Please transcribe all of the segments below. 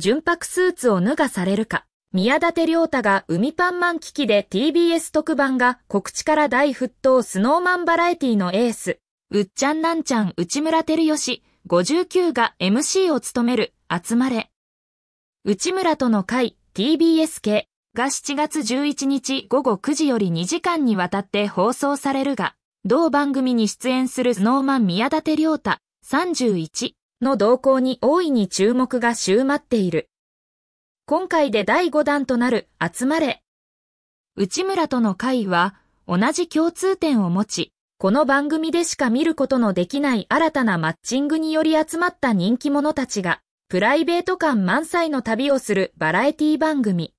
純白スーツを脱がされるか、宮舘良太が海パンマン危機で TBS 特番が告知から大沸騰スノーマンバラエティのエース、うっちゃんなんちゃん内村照義59が MC を務める集まれ。内村との会 TBS 系が7月11日午後9時より2時間にわたって放送されるが、同番組に出演するスノーマン宮舘良太31の動向に大いに注目が集まっている。今回で第5弾となる集まれ。内村との会は同じ共通点を持ち、この番組でしか見ることのできない新たなマッチングにより集まった人気者たちが、プライベート感満載の旅をするバラエティ番組。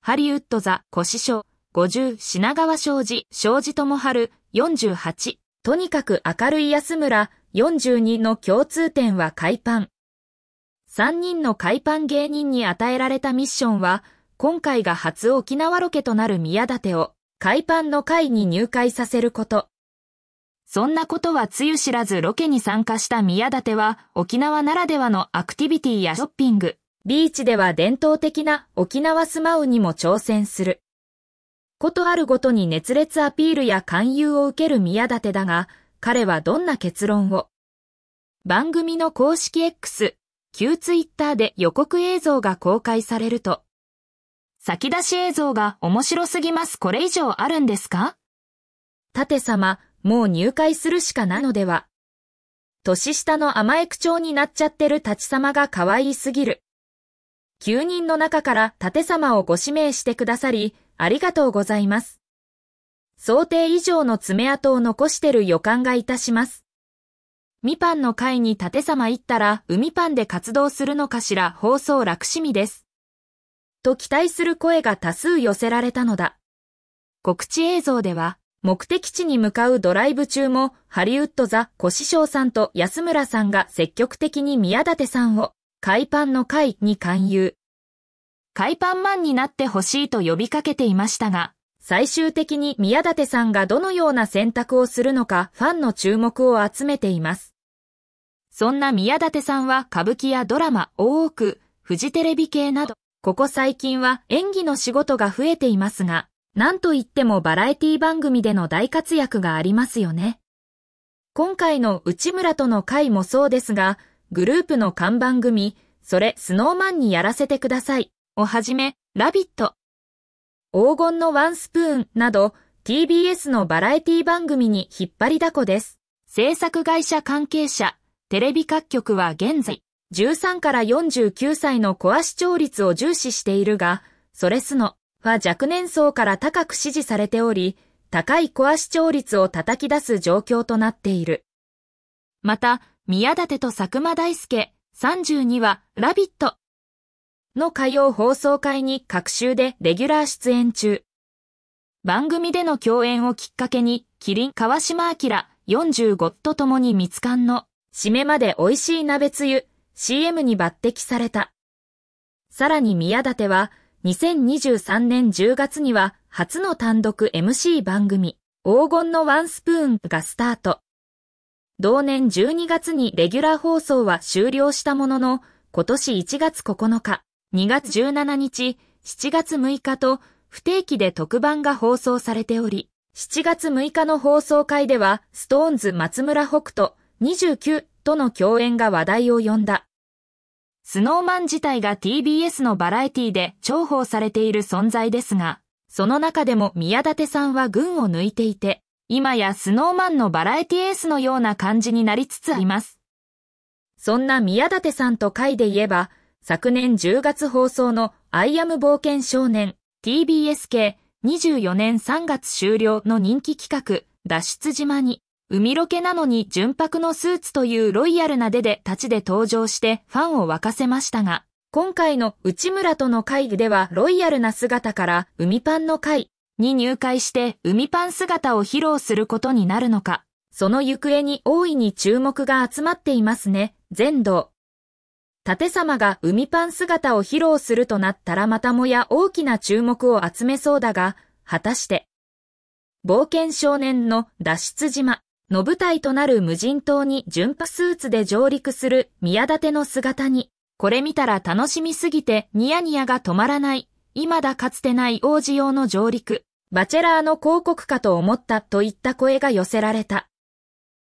ハリウッドザ・コシショ、50、品川庄司、庄司智春、48、とにかく明るい安村、42の共通点は海パン。3人の海パン芸人に与えられたミッションは、今回が初沖縄ロケとなる宮立を、海パンの会に入会させること。そんなことはつゆ知らずロケに参加した宮立は、沖縄ならではのアクティビティやショッピング、ビーチでは伝統的な沖縄スマウにも挑戦する。ことあるごとに熱烈アピールや勧誘を受ける宮立だが、彼はどんな結論を番組の公式 X、旧ツイッターで予告映像が公開されると、先出し映像が面白すぎますこれ以上あるんですか盾様、もう入会するしかないのでは。年下の甘え口調になっちゃってる立ち様が可愛いすぎる。9人の中から盾様をご指名してくださり、ありがとうございます。想定以上の爪痕を残してる予感がいたします。みパンの会に縦様行ったら海パンで活動するのかしら放送楽しみです。と期待する声が多数寄せられたのだ。告知映像では、目的地に向かうドライブ中も、ハリウッドザ・コシショウさんと安村さんが積極的に宮舘さんを、海パンの会に勧誘。海パンマンになってほしいと呼びかけていましたが、最終的に宮舘さんがどのような選択をするのかファンの注目を集めています。そんな宮舘さんは歌舞伎やドラマ、大奥、フジテレビ系など、ここ最近は演技の仕事が増えていますが、なんといってもバラエティ番組での大活躍がありますよね。今回の内村との回もそうですが、グループの看板組、それスノーマンにやらせてください。をはじめ、ラビット、黄金のワンスプーンなど TBS のバラエティ番組に引っ張りだこです。制作会社関係者、テレビ各局は現在、13から49歳のコア視聴率を重視しているが、それすのは若年層から高く支持されており、高いコア視聴率を叩き出す状況となっている。また、宮舘と佐久間大介32は、ラビットの火曜放送会に各週でレギュラー出演中。番組での共演をきっかけに、キリン川島明45と共につ缶の、締めまで美味しい鍋つゆ、CM に抜擢された。さらに宮舘は、2023年10月には、初の単独 MC 番組、黄金のワンスプーンがスタート。同年12月にレギュラー放送は終了したものの、今年1月9日、2月17日、7月6日と不定期で特番が放送されており、7月6日の放送会では、ストーンズ松村北斗29との共演が話題を呼んだ。スノーマン自体が TBS のバラエティで重宝されている存在ですが、その中でも宮舘さんは群を抜いていて、今やスノーマンのバラエティエースのような感じになりつつあります。そんな宮舘さんと会で言えば、昨年10月放送のアイアム冒険少年 TBS 系24年3月終了の人気企画脱出島に海ロケなのに純白のスーツというロイヤルな出で立ちで登場してファンを沸かせましたが、今回の内村との会議ではロイヤルな姿から海パンの会に入会して海パン姿を披露することになるのか、その行方に大いに注目が集まっていますね、全道。盾様が海パン姿を披露するとなったらまたもや大きな注目を集めそうだが、果たして、冒険少年の脱出島の舞台となる無人島に純白スーツで上陸する宮立の姿に、これ見たら楽しみすぎてニヤニヤが止まらない、今だかつてない王子用の上陸、バチェラーの広告かと思ったといった声が寄せられた。